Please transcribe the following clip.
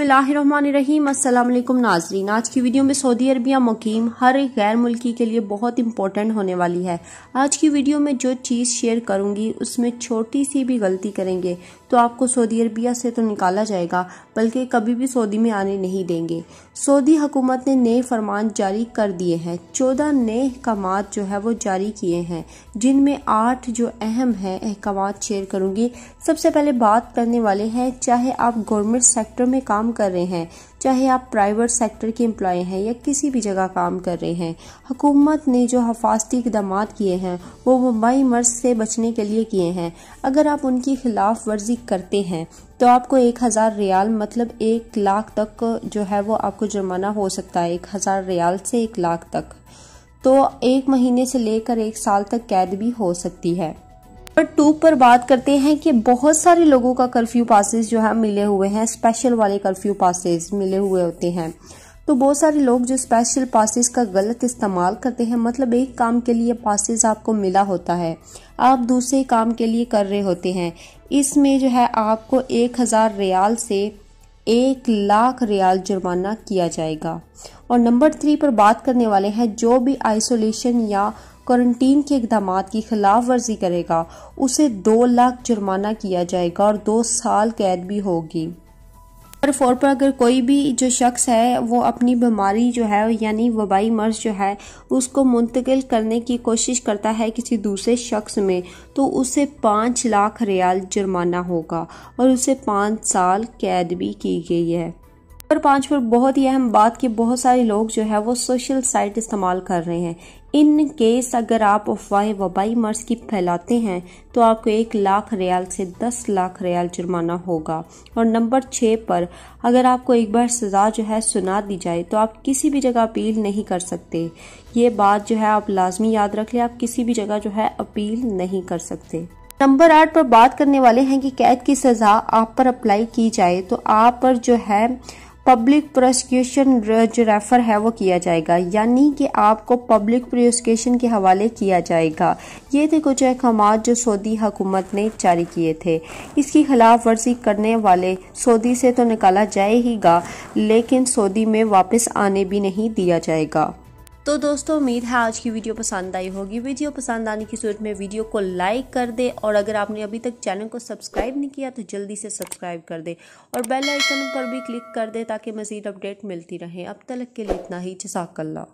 बिसमीम अल्लाम नाजरीन आज की वीडियो में सऊदी अरबिया मुकीम हर एक गैर मुल्की के लिए बहुत इंपॉर्टेंट होने वाली है आज की वीडियो में जो चीज़ शेयर करूंगी उसमें छोटी सी भी गलती करेंगे तो आपको सऊदी अरबिया से तो निकाला जाएगा बल्कि कभी भी सऊदी में आने नहीं देंगे सऊदी हुकूमत ने नए फरमान जारी कर दिए हैं चौदह नए अहकाम जो है वो जारी किए हैं जिनमें आठ जो अहम हैं अहकाम शेयर करूँगी सबसे पहले बात करने वाले हैं चाहे आप गवर्नमेंट सेक्टर में काम काम कर रहे हैं चाहे आप प्राइवेट सेक्टर के एम्प्लॉय हैं या किसी भी जगह काम कर रहे हैं हुकूमत ने जो हफाजती इकदाम किए हैं वो वबाई मर्ज से बचने के लिए किए हैं अगर आप उनकी खिलाफ वर्जी करते हैं तो आपको एक हज़ार रियाल मतलब एक लाख तक जो है वो आपको जुर्माना हो सकता है एक हज़ार रियाल से एक लाख तक तो एक महीने से लेकर एक साल तक कैद भी हो सकती है नंबर टू पर बात करते हैं कि बहुत सारे लोगों का कर्फ्यू पासेस जो है मिले हुए हैं स्पेशल वाले कर्फ्यू पासेस मिले हुए होते हैं तो बहुत सारे लोग जो स्पेशल पासेस का गलत इस्तेमाल करते हैं मतलब एक काम के लिए पासेस आपको मिला होता है आप दूसरे काम के लिए कर रहे होते हैं इसमें जो है आपको एक हज़ार रियाल से एक लाख रियाल जुर्माना किया जाएगा और नंबर थ्री पर बात करने वाले हैं जो भी आइसोलेशन या क्वारंटीन के इकदाम की खिलाफ वर्जी करेगा उसे दो लाख जुर्माना किया जाएगा और दो साल कैद भी होगी नंबर फोर पर अगर कोई भी जो शख्स है वो अपनी बीमारी जो है यानी वबाई मर्ज जो है उसको मुंतकिल करने की कोशिश करता है किसी दूसरे शख्स में तो उसे पाँच लाख रियाल जुर्माना होगा और उसे पाँच साल कैद भी की गई है नंबर पाँच पर बहुत ही अहम बात कि बहुत सारे लोग जो है वो सोशल साइट इस्तेमाल कर रहे हैं इन केस अगर आप अफवाह वबाई मर्ज की फैलाते हैं तो आपको एक लाख रियाल से दस लाख रियाल जुर्माना होगा और नंबर छः पर अगर आपको एक बार सज़ा जो है सुना दी जाए तो आप किसी भी जगह अपील नहीं कर सकते ये बात जो है आप लाजमी याद रख लें आप किसी भी जगह जो है अपील नहीं कर सकते नंबर आठ पर बात करने वाले हैं कि कैद की सज़ा आप पर अप्लाई की जाए तो आप पर जो है पब्लिक प्रोसिक्यूशन जो रेफर है वो किया जाएगा यानी कि आपको पब्लिक प्रोसिक्यूशन के हवाले किया जाएगा ये थे कुछ अहकाम जो सऊदी हुकूमत ने जारी किए थे इसकी खिलाफ वर्जी करने वाले सऊदी से तो निकाला जाएगा लेकिन सऊदी में वापस आने भी नहीं दिया जाएगा तो दोस्तों उम्मीद है आज की वीडियो पसंद आई होगी वीडियो पसंद आने की सूरत में वीडियो को लाइक कर दे और अगर आपने अभी तक चैनल को सब्सक्राइब नहीं किया तो जल्दी से सब्सक्राइब कर दे और बेल आइकन पर भी क्लिक कर दे ताकि मज़ीद अपडेट मिलती रहे अब तक के लिए इतना ही जसाकल्ला